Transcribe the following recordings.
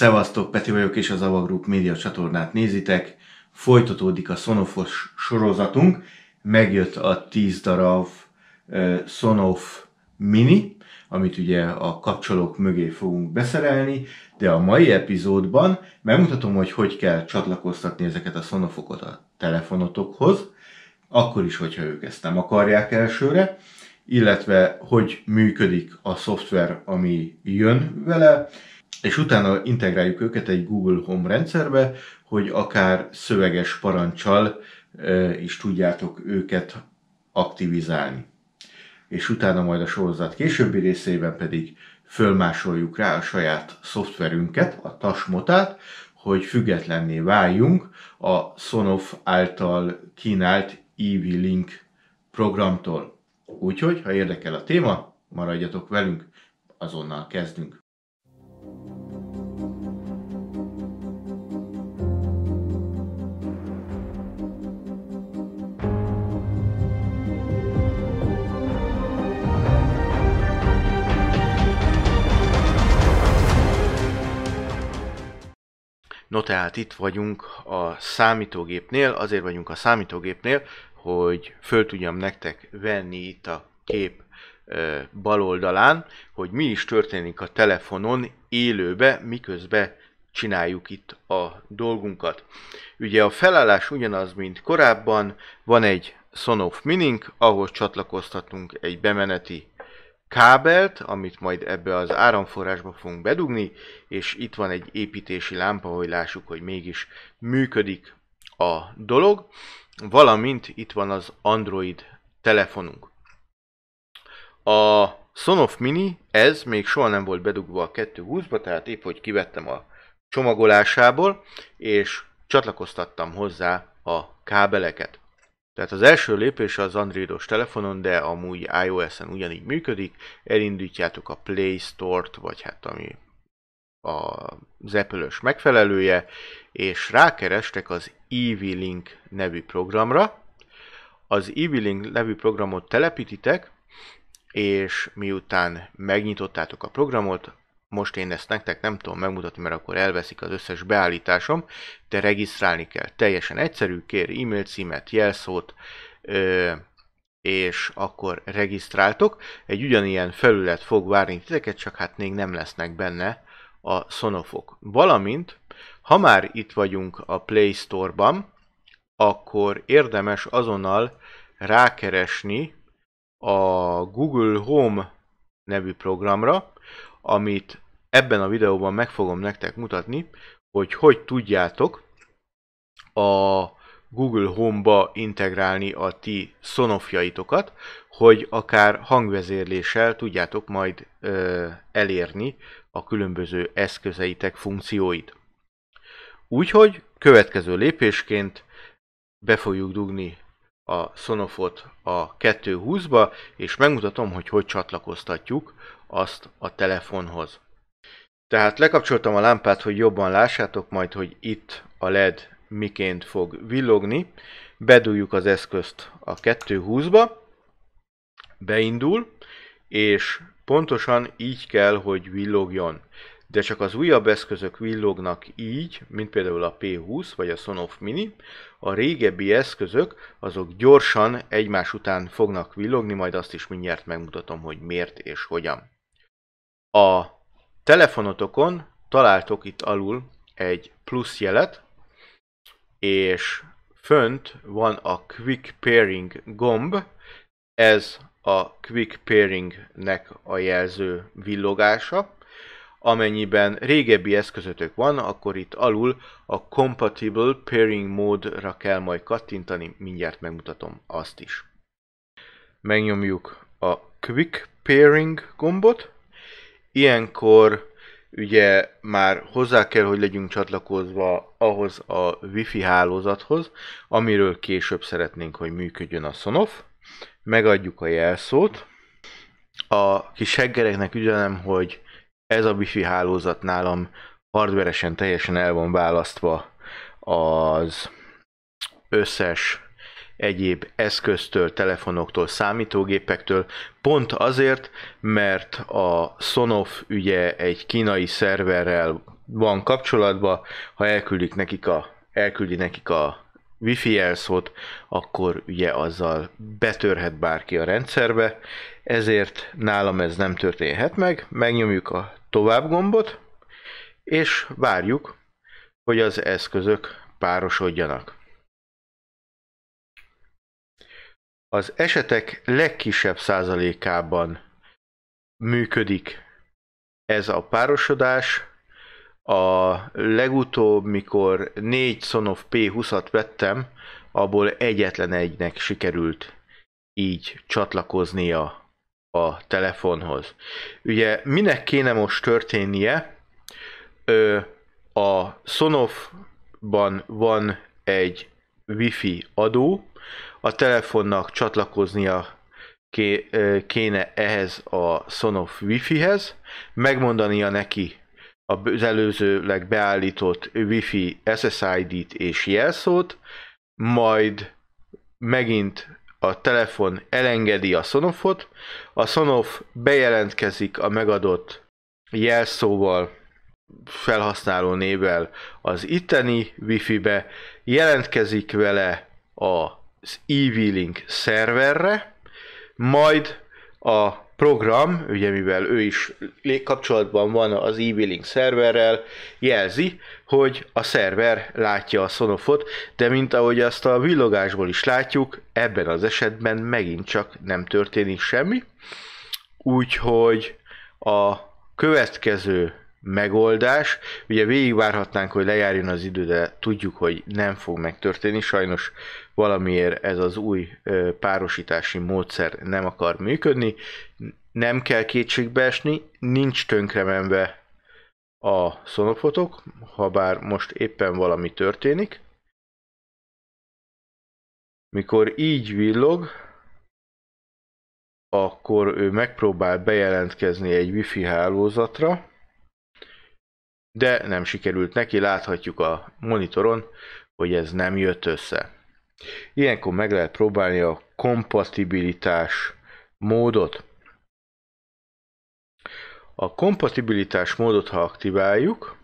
Szevasztok, Peti vagyok és az Ava Group média csatornát nézitek. Folytatódik a Sonofos sorozatunk. Megjött a 10 darab Sonof Mini, amit ugye a kapcsolók mögé fogunk beszerelni, de a mai epizódban megmutatom, hogy hogy kell csatlakoztatni ezeket a Sonofokat a telefonotokhoz, akkor is, hogyha ők ezt nem akarják elsőre, illetve hogy működik a szoftver, ami jön vele, és utána integráljuk őket egy Google Home rendszerbe, hogy akár szöveges parancsal is tudjátok őket aktivizálni. És utána majd a sorozat későbbi részében pedig fölmásoljuk rá a saját szoftverünket, a tasmotát, hogy függetlenné váljunk a Sonoff által kínált EV Link programtól. Úgyhogy, ha érdekel a téma, maradjatok velünk, azonnal kezdünk. No tehát itt vagyunk a számítógépnél, azért vagyunk a számítógépnél, hogy föl tudjam nektek venni itt a kép bal oldalán, hogy mi is történik a telefonon élőbe, miközben csináljuk itt a dolgunkat. Ugye a felállás ugyanaz, mint korábban, van egy Sonoff Minink, ahhoz csatlakoztatunk egy bemeneti kábelt, amit majd ebbe az áramforrásba fogunk bedugni, és itt van egy építési lámpa, hogy lássuk, hogy mégis működik a dolog, valamint itt van az Android telefonunk. A Sonoff Mini, ez még soha nem volt bedugva a 220-ba, tehát épp hogy kivettem a csomagolásából, és csatlakoztattam hozzá a kábeleket. Tehát az első lépés az Androidos telefonon, de amúgy iOS-en ugyanígy működik, elindítjátok a Play Store-t, vagy hát ami az apple megfelelője, és rákerestek az EV-Link nevű programra. Az EV-Link nevű programot telepítitek, és miután megnyitottátok a programot, most én ezt nektek nem tudom megmutatni, mert akkor elveszik az összes beállításom, de regisztrálni kell. Teljesen egyszerű, kér e-mail címet, jelszót, és akkor regisztráltok. Egy ugyanilyen felület fog várni titeket, csak hát még nem lesznek benne a szonofok. Valamint, ha már itt vagyunk a Play Store-ban, akkor érdemes azonnal rákeresni a Google Home nevű programra, amit ebben a videóban meg fogom nektek mutatni, hogy hogy tudjátok a Google Home-ba integrálni a ti szonofjaitokat, hogy akár hangvezérléssel tudjátok majd ö, elérni a különböző eszközeitek funkcióit. Úgyhogy következő lépésként be fogjuk dugni a Sonofot a 220-ba, és megmutatom, hogy hogy csatlakoztatjuk azt a telefonhoz. Tehát lekapcsoltam a lámpát, hogy jobban lássátok majd, hogy itt a LED miként fog villogni. Bedúljuk az eszközt a 220-ba, beindul, és pontosan így kell, hogy villogjon. De csak az újabb eszközök villognak így, mint például a P20 vagy a Sonoff Mini, a régebbi eszközök azok gyorsan egymás után fognak villogni, majd azt is mindjárt megmutatom, hogy miért és hogyan. A telefonotokon találtok itt alul egy plusz jelet, és fönt van a Quick Pairing gomb, ez a Quick Pairingnek a jelző villogása, Amennyiben régebbi eszközötök van, akkor itt alul a Compatible Pairing Mode-ra kell majd kattintani, mindjárt megmutatom azt is. Megnyomjuk a Quick Pairing gombot. Ilyenkor ugye már hozzá kell, hogy legyünk csatlakozva ahhoz a Wi-Fi hálózathoz, amiről később szeretnénk, hogy működjön a Sonoff. Megadjuk a jelszót. A kis seggereknek üzenem, hogy ez a wifi hálózat nálam hardveresen teljesen el van választva az összes egyéb eszköztől, telefonoktól, számítógépektől, pont azért, mert a Sonoff ugye egy kínai szerverrel van kapcsolatban, ha elküldik nekik a, elküldi nekik a wifi jelszót, akkor ugye azzal betörhet bárki a rendszerbe, ezért nálam ez nem történhet meg, megnyomjuk a tovább gombot, és várjuk, hogy az eszközök párosodjanak. Az esetek legkisebb százalékában működik ez a párosodás. A legutóbb, mikor 4 Sonoff P20-at vettem, abból egyetlen egynek sikerült így csatlakoznia a telefonhoz. Ugye minek kéne most történnie? Ö, a Sonoff-ban van egy Wi-Fi adó, a telefonnak csatlakoznia kéne ehhez a Sonoff wi hez megmondania neki az előzőleg beállított Wi-Fi SSID-t és jelszót, majd megint a telefon elengedi a szonofot, a szonof bejelentkezik a megadott jelszóval, felhasználó névvel az itteni Wi-Fi-be, jelentkezik vele az EV-Link szerverre, majd a program, ugye mivel ő is légkapcsolatban van az e-billing szerverrel, jelzi, hogy a szerver látja a szonofot, de mint ahogy azt a villogásból is látjuk, ebben az esetben megint csak nem történik semmi. Úgyhogy a következő megoldás. Ugye végigvárhatnánk, hogy lejárjon az idő, de tudjuk, hogy nem fog megtörténni. Sajnos valamiért ez az új párosítási módszer nem akar működni. Nem kell esni, nincs tönkremenve a szonofotok, ha bár most éppen valami történik. Mikor így villog, akkor ő megpróbál bejelentkezni egy wifi hálózatra, de nem sikerült neki, láthatjuk a monitoron, hogy ez nem jött össze. Ilyenkor meg lehet próbálni a kompatibilitás módot. A kompatibilitás módot, ha aktiváljuk,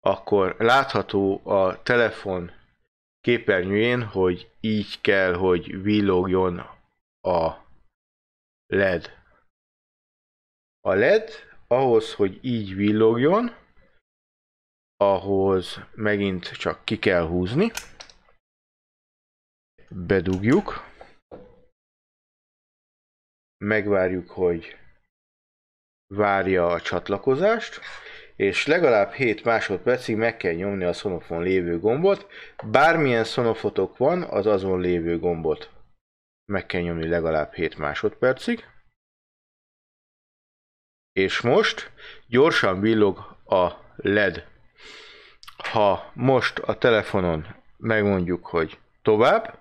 akkor látható a telefon képernyőjén, hogy így kell, hogy villogjon a LED. A LED ahhoz, hogy így villogjon, ahhoz megint csak ki kell húzni. Bedugjuk. Megvárjuk, hogy várja a csatlakozást, és legalább 7 másodpercig meg kell nyomni a szonofon lévő gombot. Bármilyen szonofotok van, az azon lévő gombot meg kell nyomni legalább 7 másodpercig. És most gyorsan villog a LED ha most a telefonon megmondjuk, hogy tovább,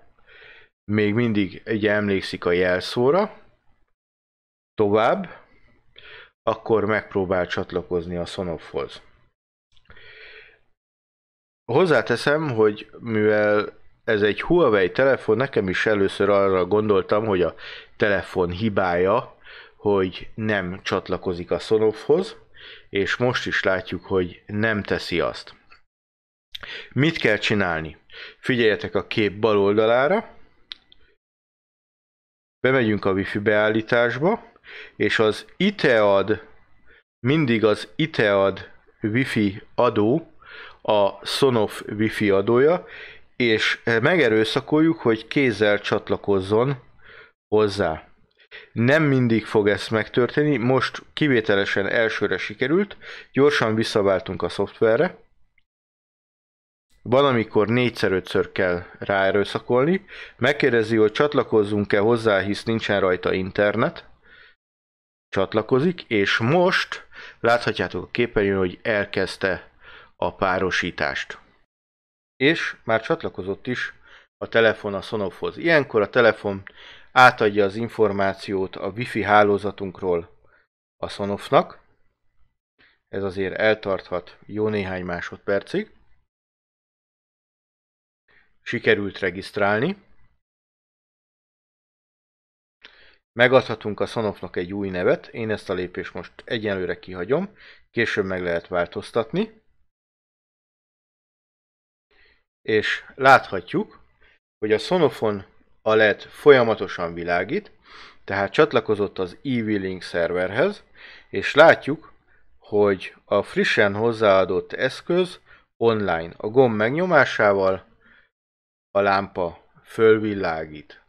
még mindig ugye emlékszik a jelszóra, tovább, akkor megpróbál csatlakozni a Sonoffhoz. Hozzáteszem, hogy mivel ez egy Huawei telefon, nekem is először arra gondoltam, hogy a telefon hibája, hogy nem csatlakozik a Sonoffhoz, és most is látjuk, hogy nem teszi azt. Mit kell csinálni? Figyeljetek a kép bal oldalára, bemegyünk a wifi beállításba, és az ITEAD, mindig az ITEAD wifi adó, a Sonoff wifi adója, és megerőszakoljuk, hogy kézzel csatlakozzon hozzá. Nem mindig fog ezt megtörténni, most kivételesen elsőre sikerült, gyorsan visszaváltunk a szoftverre, van, amikor négyszer-ötször kell ráerőszakolni, megkérdezi, hogy csatlakozzunk-e hozzá, hisz nincsen rajta internet, csatlakozik, és most láthatjátok a képernyőn, hogy elkezdte a párosítást. És már csatlakozott is a telefon a Sonoffhoz. Ilyenkor a telefon átadja az információt a wifi hálózatunkról a Sonoffnak. Ez azért eltarthat jó néhány másodpercig sikerült regisztrálni. Megadhatunk a szanofnak egy új nevet, én ezt a lépést most egyenlőre kihagyom, később meg lehet változtatni. És láthatjuk, hogy a szonofon a LED folyamatosan világít, tehát csatlakozott az EV-Link szerverhez, és látjuk, hogy a frissen hozzáadott eszköz online. A gomb megnyomásával a lámpa fölvillágít.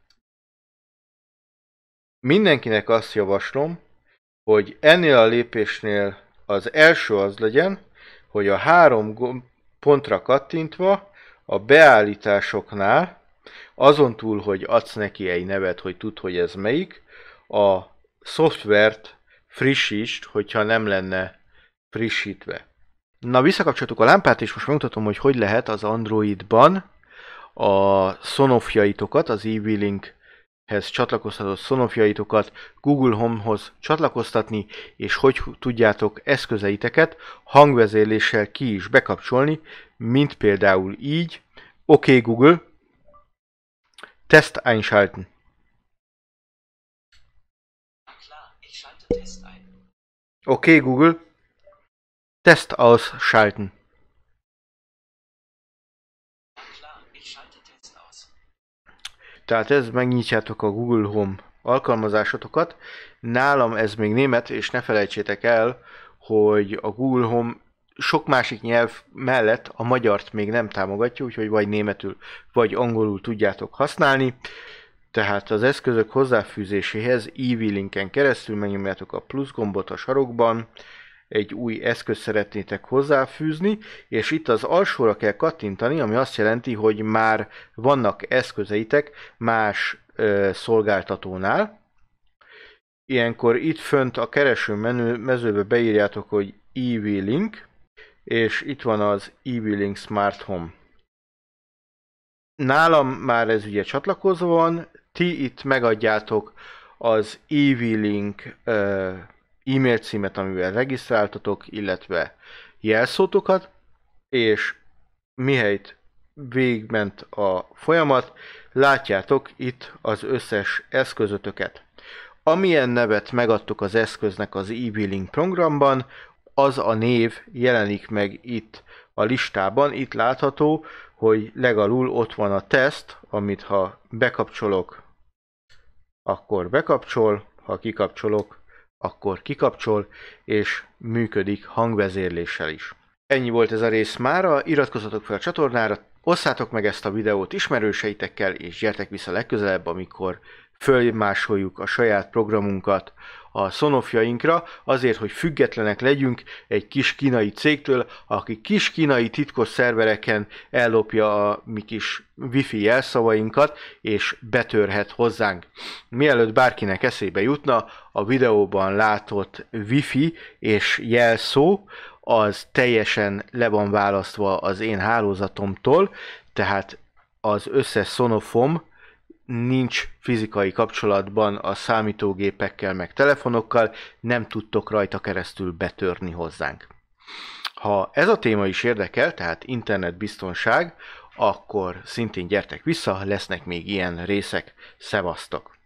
Mindenkinek azt javaslom, hogy ennél a lépésnél az első az legyen, hogy a három pontra kattintva a beállításoknál, azon túl, hogy adsz neki egy nevet, hogy tud, hogy ez melyik, a szoftvert frissítsd, hogyha nem lenne frissítve. Na, visszakapcsoltuk a lámpát, és most megmutatom, hogy hogy lehet az Androidban a szonofjaitokat, az e hez csatlakoztatott szonofjaitokat Google Home-hoz csatlakoztatni, és hogy tudjátok eszközeiteket hangvezérléssel ki is bekapcsolni, mint például így, Oké okay, Google, Test einschalten. Oké okay, Google, Test ausschalten. Tehát ez megnyitjátok a Google Home alkalmazásotokat. Nálam ez még német, és ne felejtsétek el, hogy a Google Home sok másik nyelv mellett a magyart még nem támogatja, úgyhogy vagy németül, vagy angolul tudjátok használni. Tehát az eszközök hozzáfűzéséhez EV linken keresztül megnyomjátok a plusz gombot a sarokban, egy új eszközt szeretnétek hozzáfűzni, és itt az alsóra kell kattintani, ami azt jelenti, hogy már vannak eszközeitek más ö, szolgáltatónál. Ilyenkor itt fönt a kereső menü, mezőbe beírjátok, hogy EV-Link, és itt van az EV-Link Smart Home. Nálam már ez ugye csatlakozva van, ti itt megadjátok az EV-Link e-mail címet, amivel regisztráltatok, illetve jelszótokat, és mihelyt végment a folyamat, látjátok itt az összes eszközötöket. Amilyen nevet megadtuk az eszköznek az e-billing programban, az a név jelenik meg itt a listában. Itt látható, hogy legalul ott van a teszt, amit ha bekapcsolok, akkor bekapcsol, ha kikapcsolok, akkor kikapcsol, és működik hangvezérléssel is. Ennyi volt ez a rész mára, iratkozzatok fel a csatornára, osszátok meg ezt a videót ismerőseitekkel, és gyertek vissza legközelebb, amikor fölmásoljuk a saját programunkat a szonofjainkra, azért, hogy függetlenek legyünk egy kis kínai cégtől, aki kis kínai titkos szervereken ellopja a mi kis wifi jelszavainkat, és betörhet hozzánk. Mielőtt bárkinek eszébe jutna, a videóban látott wifi és jelszó, az teljesen le van választva az én hálózatomtól, tehát az összes szonofom nincs fizikai kapcsolatban a számítógépekkel meg telefonokkal, nem tudtok rajta keresztül betörni hozzánk. Ha ez a téma is érdekel, tehát internetbiztonság, akkor szintén gyertek vissza, lesznek még ilyen részek. Szevasztok!